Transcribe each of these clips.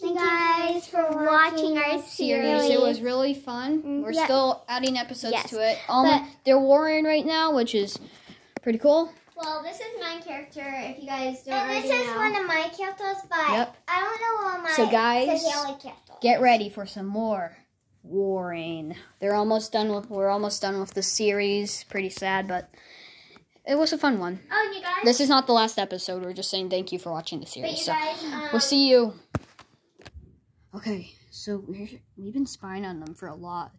Thank you guys for watching our series. It was really fun. Mm, we're yeah. still adding episodes yes. to it. Um, but they're warring right now, which is pretty cool. Well, this is my character. If you guys don't and already this is know. one of my characters, but yep. I don't know my so guys get ready for some more warring. They're almost done with. We're almost done with the series. Pretty sad, but it was a fun one. Oh, you guys. This is not the last episode. We're just saying thank you for watching the series. Guys, so um, we'll see you. Okay, so we we've been spying on them for a lot,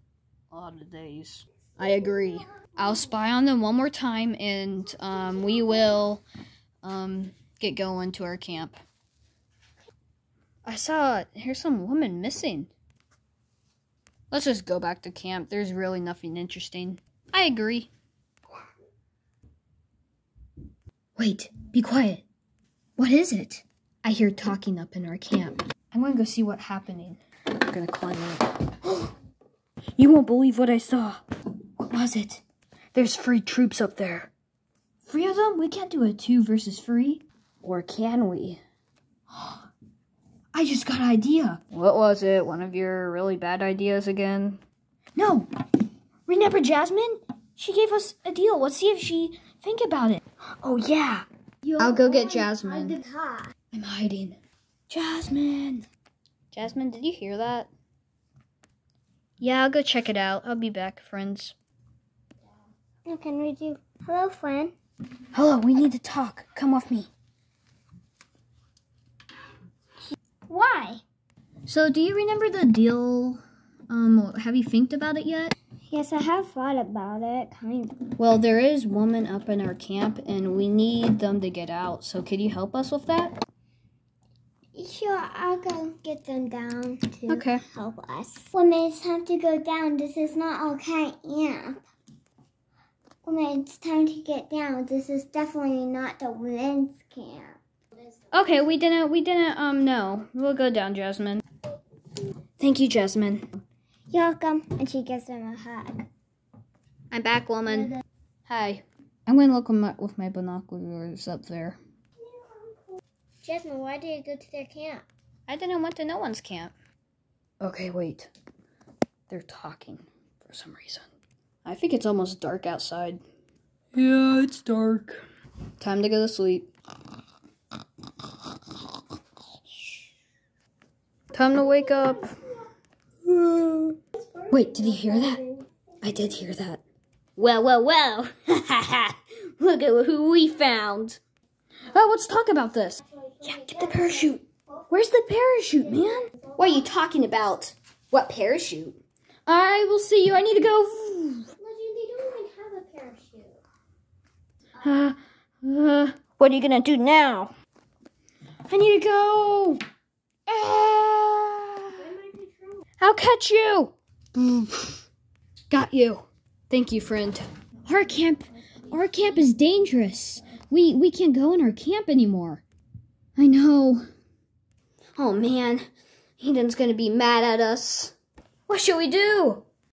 a lot of days. I agree. I'll spy on them one more time, and um, we will um, get going to our camp. I saw here's some woman missing. Let's just go back to camp. There's really nothing interesting. I agree. Wait, be quiet. What is it? I hear talking up in our camp. I'm gonna go see what's happening. I'm gonna climb up. you won't believe what I saw. What was it? There's free troops up there. Three of them? We can't do a two versus three. Or can we? I just got an idea. What was it? One of your really bad ideas again? No. Remember Jasmine? She gave us a deal. Let's see if she think about it. Oh yeah. You're I'll go get Jasmine. I'm hiding. Jasmine. Jasmine, did you hear that? Yeah, I'll go check it out. I'll be back, friends. can we do hello, friend? Hello, we need to talk. Come with me. Why? So, do you remember the deal? Um, have you thinked about it yet? Yes, I have thought about it, kind of. Well, there is woman up in our camp, and we need them to get out. So, could you help us with that? sure I'll go get them down to okay. help us. Woman, it's time to go down. This is not okay, Amp. Woman, it's time to get down. This is definitely not the women's camp. Okay, we didn't we didn't um no, We'll go down, Jasmine. Thank you, Jasmine. You're welcome. And she gives him a hug. I'm back, woman. Hi. I'm gonna look with my binoculars up there. Jasmine, why did you go to their camp? I didn't want to no one's camp. Okay, wait. They're talking for some reason. I think it's almost dark outside. Yeah, it's dark. Time to go to sleep. Time to wake up. Wait, did you hear that? I did hear that. Well, well, well. Look at who we found. Oh, let's talk about this. Yeah, get the parachute. Where's the parachute, man? What are you talking about? What parachute? I will see you. I need to go. Uh, uh, what are you gonna do now? I need to go. Ah. I'll catch you. Got you. Thank you, friend. Our camp, our camp is dangerous. We we can't go in our camp anymore. I know. Oh man, Eden's gonna be mad at us. What should we do?